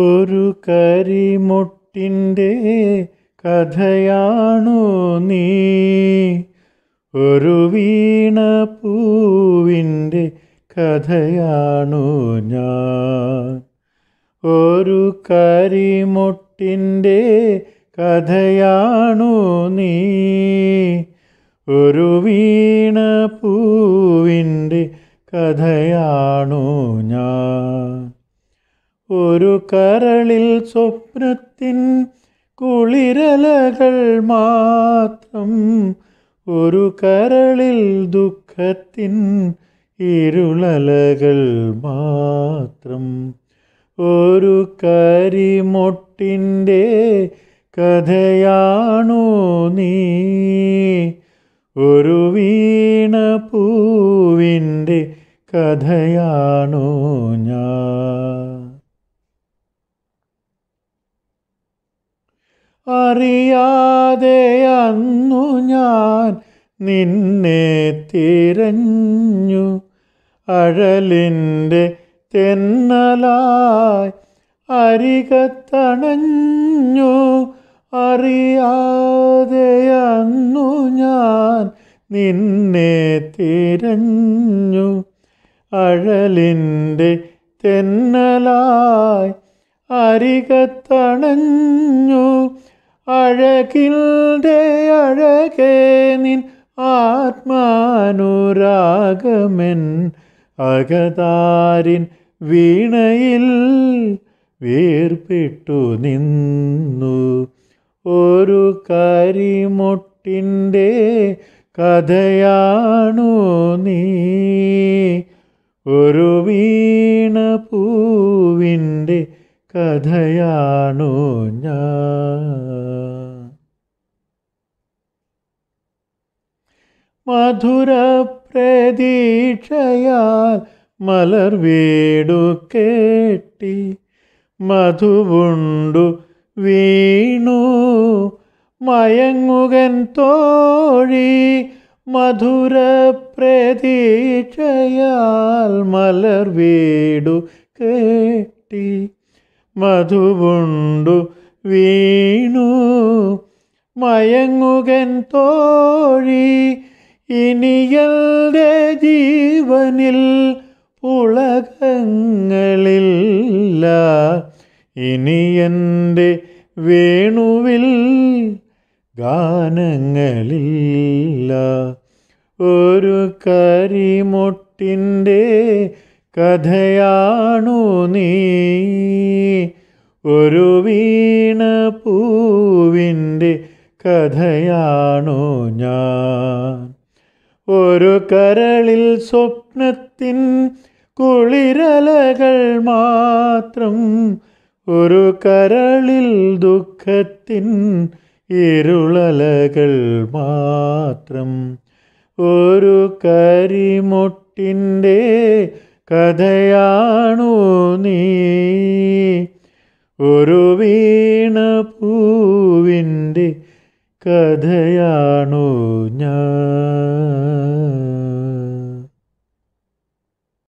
ഒരു കരിമുട്ടിൻ്റെ കഥയാണോ നീ ഒരു പൂവിൻ്റെ കഥയാണോ ഞാൻ ഒരു കരിമുട്ടിൻ്റെ കഥയാണോ നീ ഒരു പൂവിൻ്റെ കഥയാണോ ഞാൻ ഒരു കരളിൽ സ്വപ്നത്തിൻ കുളിരലകൾ മാത്രം ഒരു കരളിൽ ദുഃഖത്തിൻ ഇരുളലകൾ മാത്രം ഒരു കരിമൊട്ടിൻ്റെ കഥയാണോ നീ ഒരു വീണ പൂവിൻ്റെ കഥയാണോ ഞാൻ അറിയാതെ അന്നു ഞാൻ നിന്നെ തിരഞ്ഞു അഴലിൻ്റെ തെന്നലായി അരികത്തണഞ്ഞു അറിയാതെ അന്നു ഞാൻ നിന്നെ തിരഞ്ഞു അഴലിൻ്റെ തെന്നലായി അരികത്തണഞ്ഞു അഴകിൽ അഴകേ നിൻ ആത്മാനുരാഗമെൻ അകതാരിൻ വീണയിൽ വീർപ്പിട്ടു നിന്നു ഒരു കരിമൊട്ടിൻ്റെ കഥയാണു നീ ഒരു വീണ പൂവിൻ്റെ കഥയാണു ഞാൻ മധുര പ്രതീക്ഷയാൽ മലർ വീടു കേട്ടി മധുവുണ്ടു വീണു മയങ്ങുകൻ തോഴി മധുര പ്രതീക്ഷയാൽ മലർ വീടു കേട്ടി മധുവുണ്ടു വീണു മയങ്ങുകൻ തോഴി ഇനിയൻ്റെ ജീവനിൽ ഉളകങ്ങളില്ല എൻ്റെ വേണുവിൽ ഗാനങ്ങളില്ല ഒരു കരിമൊട്ടിൻ്റെ കഥയാണു നീ ഒരു വീണ പൂവിൻ്റെ കഥയാണു ഞാൻ ഒരു കരളിൽ സ്വപ്നത്തിൻ കുളിരലകൾ മാത്രം ഒരു കരളിൽ ദുഃഖത്തിൻ ഇരുളലകൾ മാത്രം ഒരു കരിമുട്ടിൻ്റെ കഥയാണു നീ ഒരു വീണ കഥയാണു ഞാൻ